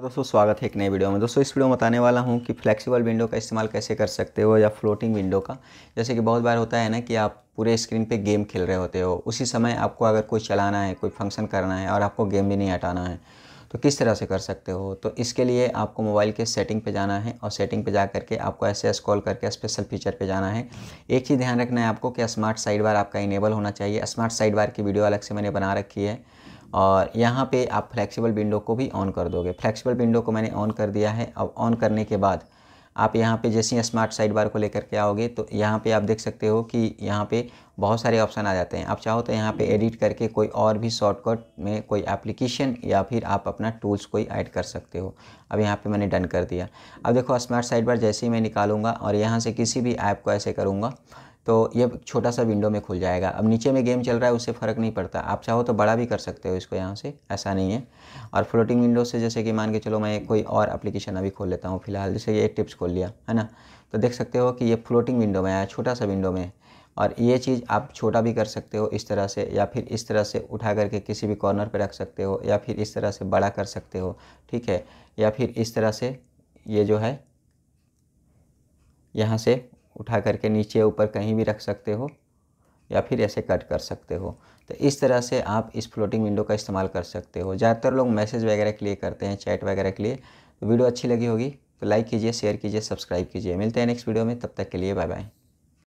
तो दोस्तों स्वागत है एक नए वीडियो में दोस्तों इस वीडियो में बताने वाला हूँ कि फ्लेक्सिबल विंडो का इस्तेमाल कैसे कर सकते हो या फ्लोटिंग विंडो का जैसे कि बहुत बार होता है ना कि आप पूरे स्क्रीन पे गेम खेल रहे होते हो उसी समय आपको अगर कोई चलाना है कोई फंक्शन करना है और आपको गेम भी नहीं हटाना है तो किस तरह से कर सकते हो तो इसके लिए आपको मोबाइल के सेटिंग पे जाना है और सेटिंग पे जा करके आपको ऐसे स्क्रॉल करके स्पेशल फीचर पे जाना है एक चीज़ ध्यान रखना है आपको कि स्मार्ट साइड बार आपका इनेबल होना चाहिए स्मार्ट साइड बार की वीडियो अलग से मैंने बना रखी है और यहाँ पे आप फ्लेक्सिबल विंडो को भी ऑन कर दोगे फ्लेक्सिबल विंडो को मैंने ऑन कर दिया है अब ऑन करने के बाद आप यहाँ पे जैसे ही स्मार्ट साइड बार को लेकर के आओगे तो यहाँ पे आप देख सकते हो कि यहाँ पे बहुत सारे ऑप्शन आ जाते हैं आप चाहो तो यहाँ पे एडिट करके कोई और भी शॉर्टकट में कोई एप्लीकेशन या फिर आप अपना टूल्स कोई ऐड कर सकते हो अब यहाँ पे मैंने डन कर दिया अब देखो स्मार्ट साइड बार जैसे ही मैं निकालूंगा और यहाँ से किसी भी ऐप को ऐसे करूँगा तो ये छोटा सा विंडो में खुल जाएगा अब नीचे में गेम चल रहा है उससे फ़र्क नहीं पड़ता आप चाहो तो बड़ा भी कर सकते हो इसको यहाँ से ऐसा नहीं है और फ्लोटिंग विंडो से जैसे कि मान के चलो मैं कोई और एप्लीकेशन अभी खोल लेता हूँ फिलहाल जैसे ये टिप्स खोल लिया है ना तो देख सकते हो कि ये फ्लोटिंग विंडो में आया छोटा सा विंडो में और ये चीज़ आप छोटा भी कर सकते हो इस तरह से या फिर इस तरह से उठा करके किसी भी कॉर्नर पर रख सकते हो या फिर इस तरह से बड़ा कर सकते हो ठीक है या फिर इस तरह से ये जो है यहाँ से उठा करके नीचे ऊपर कहीं भी रख सकते हो या फिर ऐसे कट कर सकते हो तो इस तरह से आप इस फ्लोटिंग विंडो का इस्तेमाल कर सकते हो ज़्यादातर लोग मैसेज वगैरह के लिए करते हैं चैट वगैरह के लिए तो वीडियो अच्छी लगी होगी तो लाइक कीजिए शेयर कीजिए सब्सक्राइब कीजिए मिलते हैं नेक्स्ट वीडियो में तब तक के लिए बाय बाय